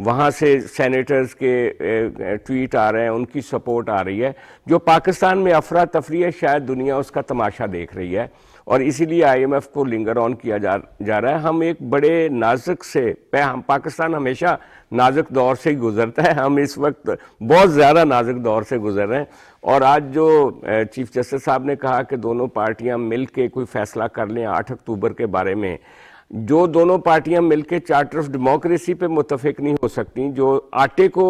वहाँ से सेनेटर्स के ट्वीट आ रहे हैं उनकी सपोर्ट आ रही है जो पाकिस्तान में अफरा तफरी है शायद दुनिया उसका तमाशा देख रही है और इसीलिए आईएमएफ को लिंगर ऑन किया जा जा रहा है हम एक बड़े नाजुक से हम पाकिस्तान हमेशा नाजुक दौर से ही गुजरता है हम इस वक्त बहुत ज़्यादा नाजुक दौर से गुजर रहे हैं और आज जो चीफ जस्टिस साहब ने कहा कि दोनों पार्टियां मिल के कोई फैसला कर लें आठ अक्टूबर के बारे में जो दोनों पार्टियां मिलकर चार्टर ऑफ डेमोक्रेसी पे मुतफिक नहीं हो सकती जो आटे को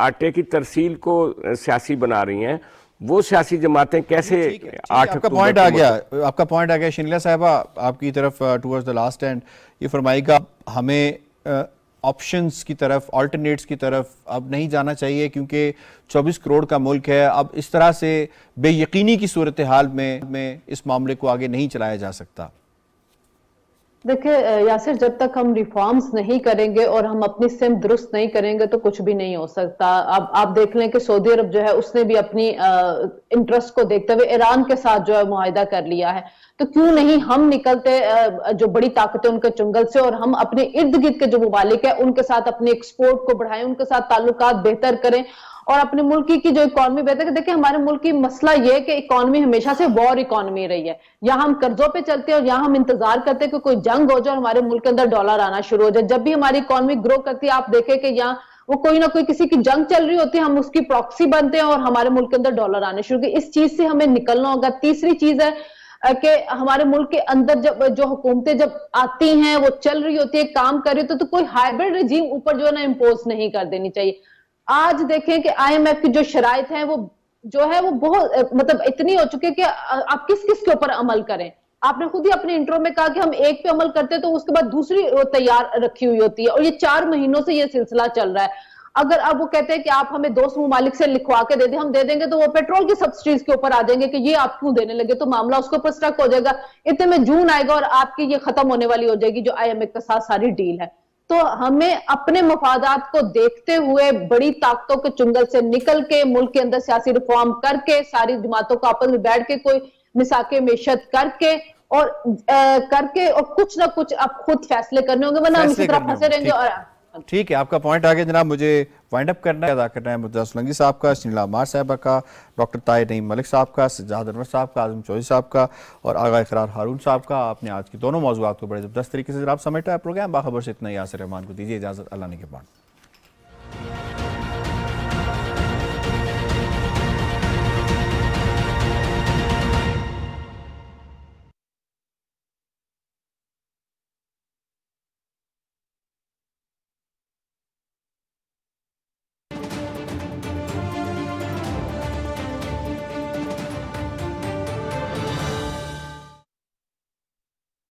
आटे की तरसील को सियासी बना रही हैं वो सियासी जमातें कैसे आठ पॉइंट आ गया आपका पॉइंट आ गया शिंगला साहबा आपकी तरफ टूवर्ड्स द लास्ट एंड ये फरमाएगा हमें ऑप्शंस की तरफ अल्टरनेट्स की तरफ अब नहीं जाना चाहिए क्योंकि 24 करोड़ का मुल्क है अब इस तरह से बेयकीनी की सूरत हाल में, में इस मामले को आगे नहीं चलाया जा सकता देखिए यासिर जब तक हम रिफॉर्म्स नहीं करेंगे और हम अपनी सिम दुरुस्त नहीं करेंगे तो कुछ भी नहीं हो सकता अब आप देख लें कि सऊदी अरब जो है उसने भी अपनी इंटरेस्ट को देखते हुए ईरान के साथ जो है मुहिदा कर लिया है तो क्यों नहीं हम निकलते आ, जो बड़ी ताकतें उनके चुंगल से और हम अपने इर्द गिर्द के जो ममालिक है उनके साथ अपने एक्सपोर्ट को बढ़ाएं उनके साथ ताल्लुकात बेहतर करें और अपने मुल्क की जो इकोनॉमी बेहतर देखिए हमारे मुल्क की मसला ये है कि इकोनॉमी हमेशा से वॉर इकोनॉमी रही है यहाँ हम कर्जों पे चलते हैं और यहाँ हम इंतजार करते हैं कि कोई जंग हो जाए और हमारे मुल्क के अंदर डॉलर आना शुरू हो जाए जब भी हमारी इकोनॉमी ग्रो करती है आप देखें कि यहाँ वो कोई ना कोई किसी की जंग चल रही होती है हम उसकी प्रॉक्सी बनते हैं और हमारे मुल्क के अंदर डॉलर आने शुरू की इस चीज से हमें निकलना होगा तीसरी चीज है कि हमारे मुल्क के अंदर जब जो हुकूमतें जब आती हैं वो चल रही होती है काम कर रही होती है तो कोई हाइब्रिड रजीम ऊपर जो है ना इम्पोज नहीं कर देनी चाहिए आज देखें कि आईएमएफ की जो शराय है वो जो है वो बहुत मतलब इतनी हो चुकी है कि आप किस किस के ऊपर अमल करें आपने खुद ही अपने इंट्रो में कहा कि हम एक पे अमल करते हैं तो उसके बाद दूसरी तैयार रखी हुई होती है और ये चार महीनों से ये सिलसिला चल रहा है अगर अब वो कहते हैं कि आप हमें दोस्त ममालिक से लिखवा के दे दें हम दे देंगे तो वो पेट्रोल की सब्सिडीज के ऊपर आ जाएंगे कि ये आप क्यों देने लगे तो मामला उसके ऊपर स्ट्रक हो जाएगा इतने में जून आएगा और आपकी ये खत्म होने वाली हो जाएगी जो आई के साथ सारी डील है तो हमें अपने मफादात को देखते हुए बड़ी ताकतों के चुंगल से निकल के मुल्क के अंदर सियासी रिफॉर्म करके सारी जमातों को आपस में बैठ के कोई मिसाके मिशत करके और आ, करके और कुछ ना कुछ आप खुद फैसले करने होंगे वरना हम इसी तरह फंसे रहेंगे और ठीक है आपका पॉइंट आ गया जनाब मुझे वाइंड अप करना है अदा करना है मुद्दा सोलंगी साहब का शनीला मार साहबा का डॉक्टर ताय नईम मलिक साहब का सज्जाद अनवर साहब का आजम चौधरी साहब का और आगा इकरार हारून साहब का आपने आज के दोनों मौजूद को बड़े ज़बरदस्त तरीके से जनाब समेटा है प्रोग्राम बाखबर से इतना यासर रहमान को दीजिए इजाज़त अल्लाह ने के बाद